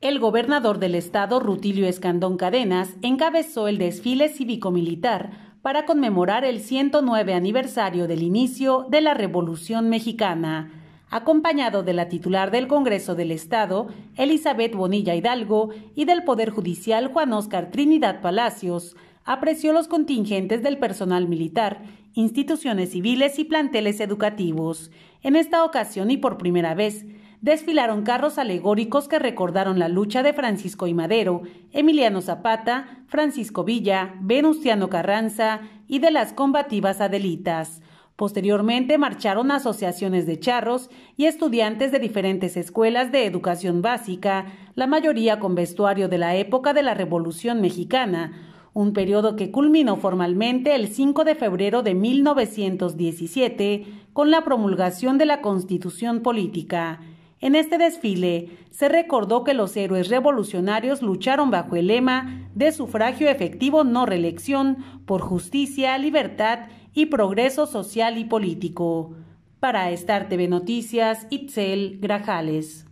El gobernador del estado, Rutilio Escandón Cadenas, encabezó el desfile cívico-militar para conmemorar el 109 aniversario del inicio de la Revolución Mexicana, acompañado de la titular del Congreso del Estado, Elizabeth Bonilla Hidalgo, y del Poder Judicial, Juan Oscar Trinidad Palacios, apreció los contingentes del personal militar, instituciones civiles y planteles educativos. En esta ocasión y por primera vez, desfilaron carros alegóricos que recordaron la lucha de Francisco y Madero, Emiliano Zapata, Francisco Villa, Venustiano Carranza y de las combativas Adelitas. Posteriormente marcharon asociaciones de charros y estudiantes de diferentes escuelas de educación básica, la mayoría con vestuario de la época de la Revolución Mexicana, un periodo que culminó formalmente el 5 de febrero de 1917 con la promulgación de la Constitución Política. En este desfile se recordó que los héroes revolucionarios lucharon bajo el lema de sufragio efectivo no reelección por justicia, libertad y progreso social y político. Para Star TV Noticias, Itzel Grajales.